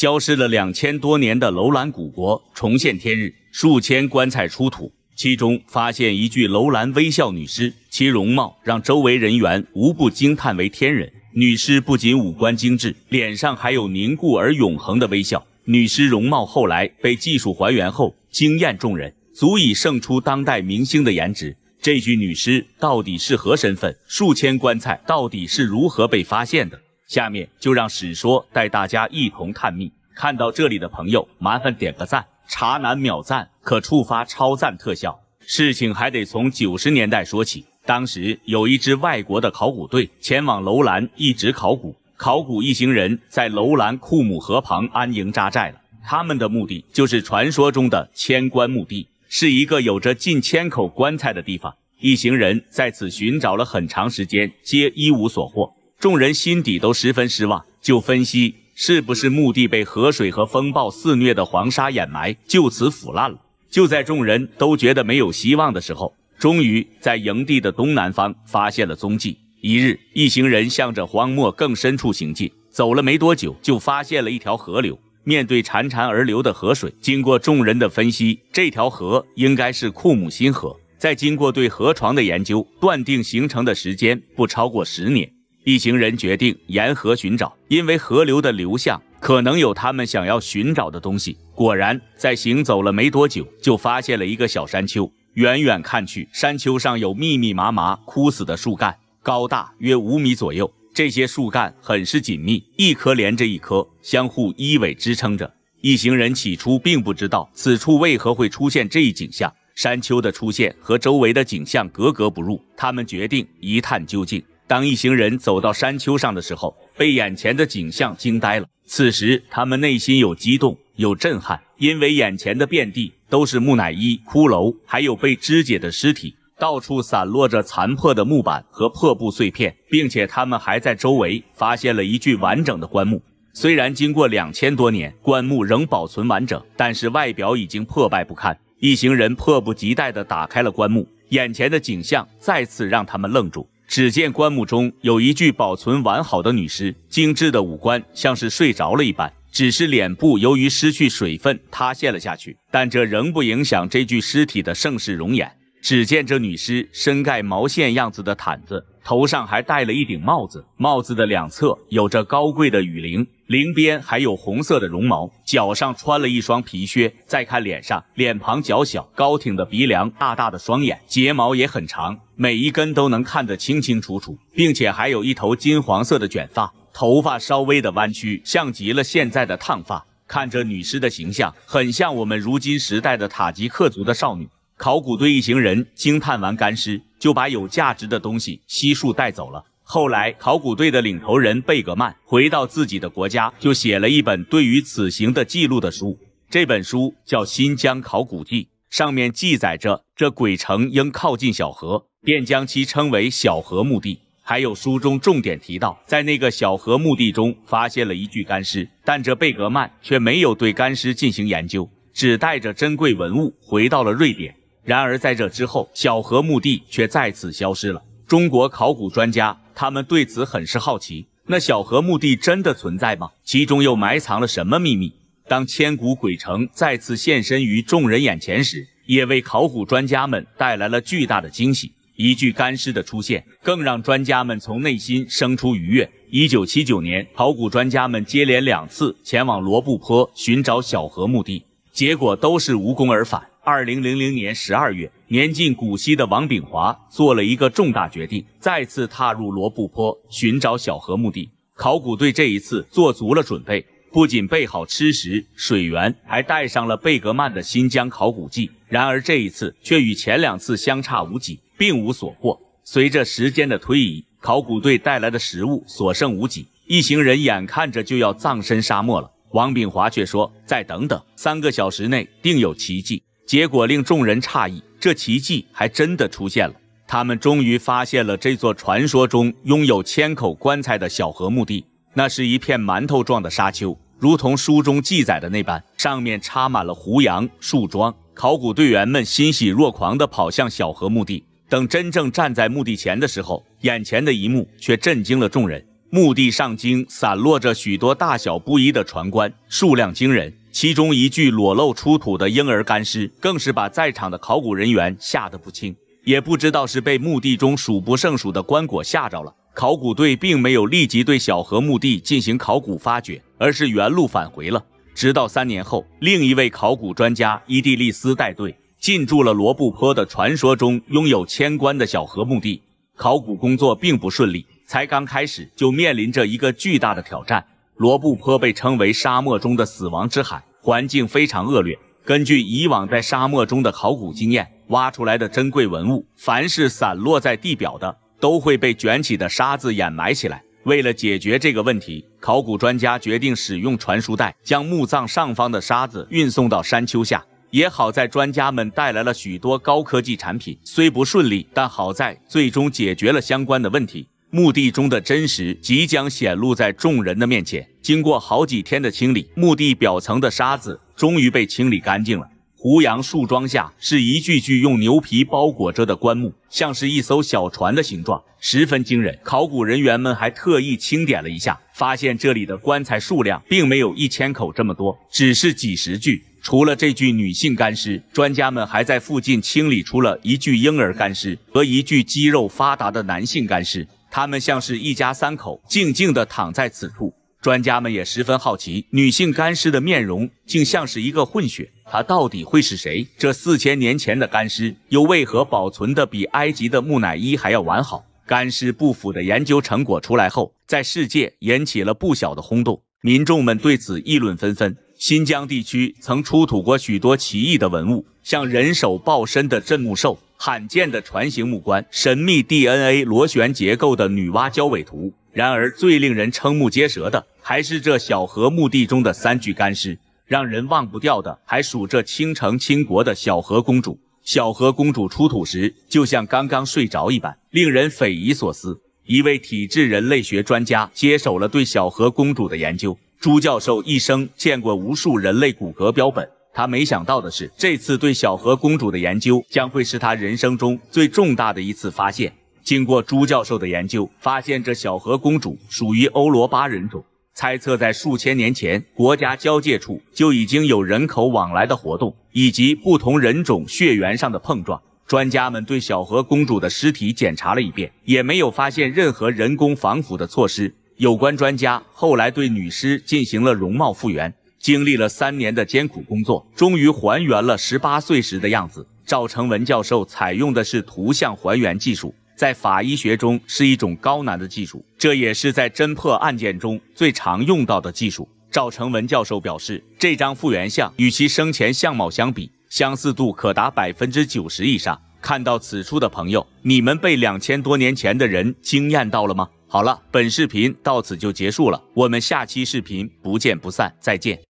消失了两千多年的楼兰古国重现天日，数千棺材出土，其中发现一具楼兰微笑女尸，其容貌让周围人员无不惊叹为天人。女尸不仅五官精致，脸上还有凝固而永恒的微笑。女尸容貌后来被技术还原后惊艳众人，足以胜出当代明星的颜值。这具女尸到底是何身份？数千棺材到底是如何被发现的？下面就让史说带大家一同探秘。看到这里的朋友，麻烦点个赞，茶难秒赞可触发超赞特效。事情还得从九十年代说起，当时有一支外国的考古队前往楼兰一直考古，考古一行人在楼兰库姆河旁安营扎寨了，他们的目的就是传说中的千棺墓地，是一个有着近千口棺材的地方。一行人在此寻找了很长时间，皆一无所获。众人心底都十分失望，就分析是不是墓地被河水和风暴肆虐的黄沙掩埋，就此腐烂了。就在众人都觉得没有希望的时候，终于在营地的东南方发现了踪迹。一日，一行人向着荒漠更深处行进，走了没多久就发现了一条河流。面对潺潺而流的河水，经过众人的分析，这条河应该是库姆辛河。在经过对河床的研究，断定形成的时间不超过十年。一行人决定沿河寻找，因为河流的流向可能有他们想要寻找的东西。果然，在行走了没多久，就发现了一个小山丘。远远看去，山丘上有密密麻麻枯死的树干，高大约五米左右。这些树干很是紧密，一棵连着一棵，相互依偎支撑着。一行人起初并不知道此处为何会出现这一景象，山丘的出现和周围的景象格格不入。他们决定一探究竟。当一行人走到山丘上的时候，被眼前的景象惊呆了。此时，他们内心有激动，有震撼，因为眼前的遍地都是木乃伊、骷髅，还有被肢解的尸体，到处散落着残破的木板和破布碎片，并且他们还在周围发现了一具完整的棺木。虽然经过两千多年，棺木仍保存完整，但是外表已经破败不堪。一行人迫不及待的打开了棺木，眼前的景象再次让他们愣住。只见棺木中有一具保存完好的女尸，精致的五官像是睡着了一般，只是脸部由于失去水分塌陷了下去，但这仍不影响这具尸体的盛世容颜。只见这女尸身盖毛线样子的毯子。头上还戴了一顶帽子，帽子的两侧有着高贵的雨林，翎边还有红色的绒毛。脚上穿了一双皮靴。再看脸上，脸庞较小，高挺的鼻梁，大大的双眼，睫毛也很长，每一根都能看得清清楚楚，并且还有一头金黄色的卷发，头发稍微的弯曲，像极了现在的烫发。看着女尸的形象，很像我们如今时代的塔吉克族的少女。考古队一行人惊叹完干尸。就把有价值的东西悉数带走了。后来，考古队的领头人贝格曼回到自己的国家，就写了一本对于此行的记录的书。这本书叫《新疆考古记》，上面记载着这鬼城应靠近小河，便将其称为小河墓地。还有书中重点提到，在那个小河墓地中发现了一具干尸，但这贝格曼却没有对干尸进行研究，只带着珍贵文物回到了瑞典。然而，在这之后，小河墓地却再次消失了。中国考古专家他们对此很是好奇：那小河墓地真的存在吗？其中又埋藏了什么秘密？当千古鬼城再次现身于众人眼前时，也为考古专家们带来了巨大的惊喜。一具干尸的出现，更让专家们从内心生出愉悦。一九七九年，考古专家们接连两次前往罗布泊寻找小河墓地，结果都是无功而返。二零零零年十二月，年近古稀的王炳华做了一个重大决定，再次踏入罗布泊寻找小河墓地。考古队这一次做足了准备，不仅备好吃食、水源，还带上了贝格曼的新疆考古记。然而这一次却与前两次相差无几，并无所获。随着时间的推移，考古队带来的食物所剩无几，一行人眼看着就要葬身沙漠了。王炳华却说：“再等等，三个小时内定有奇迹。”结果令众人诧异，这奇迹还真的出现了。他们终于发现了这座传说中拥有千口棺材的小河墓地。那是一片馒头状的沙丘，如同书中记载的那般，上面插满了胡杨树桩。考古队员们欣喜若狂地跑向小河墓地。等真正站在墓地前的时候，眼前的一幕却震惊了众人：墓地上经散落着许多大小不一的船棺，数量惊人。其中一具裸露出土的婴儿干尸，更是把在场的考古人员吓得不轻，也不知道是被墓地中数不胜数的棺椁吓着了。考古队并没有立即对小河墓地进行考古发掘，而是原路返回了。直到三年后，另一位考古专家伊蒂利斯带队进驻了罗布泊的传说中拥有千棺的小河墓地，考古工作并不顺利，才刚开始就面临着一个巨大的挑战。罗布泊被称为沙漠中的死亡之海。环境非常恶劣。根据以往在沙漠中的考古经验，挖出来的珍贵文物，凡是散落在地表的，都会被卷起的沙子掩埋起来。为了解决这个问题，考古专家决定使用传输带将墓葬上方的沙子运送到山丘下。也好在专家们带来了许多高科技产品，虽不顺利，但好在最终解决了相关的问题。墓地中的真实即将显露在众人的面前。经过好几天的清理，墓地表层的沙子终于被清理干净了。胡杨树桩下是一具具用牛皮包裹着的棺木，像是一艘小船的形状，十分惊人。考古人员们还特意清点了一下，发现这里的棺材数量并没有一千口这么多，只是几十具。除了这具女性干尸，专家们还在附近清理出了一具婴儿干尸和一具肌肉发达的男性干尸。他们像是一家三口，静静地躺在此处。专家们也十分好奇，女性干尸的面容竟像是一个混血，她到底会是谁？这四千年前的干尸又为何保存得比埃及的木乃伊还要完好？干尸不腐的研究成果出来后，在世界引起了不小的轰动，民众们对此议论纷纷。新疆地区曾出土过许多奇异的文物，像人手抱身的镇墓兽。罕见的船形木棺，神秘 DNA 螺旋结构的女娲交尾图。然而，最令人瞠目结舌的，还是这小河墓地中的三具干尸。让人忘不掉的，还数这倾城倾国的小河公主。小河公主出土时，就像刚刚睡着一般，令人匪夷所思。一位体质人类学专家接手了对小河公主的研究。朱教授一生见过无数人类骨骼标本。他没想到的是，这次对小河公主的研究将会是他人生中最重大的一次发现。经过朱教授的研究，发现这小河公主属于欧罗巴人种，猜测在数千年前国家交界处就已经有人口往来的活动，以及不同人种血缘上的碰撞。专家们对小河公主的尸体检查了一遍，也没有发现任何人工防腐的措施。有关专家后来对女尸进行了容貌复原。经历了三年的艰苦工作，终于还原了十八岁时的样子。赵成文教授采用的是图像还原技术，在法医学中是一种高难的技术，这也是在侦破案件中最常用到的技术。赵成文教授表示，这张复原像与其生前相貌相比，相似度可达百分之九十以上。看到此处的朋友，你们被两千多年前的人惊艳到了吗？好了，本视频到此就结束了。我们下期视频不见不散，再见。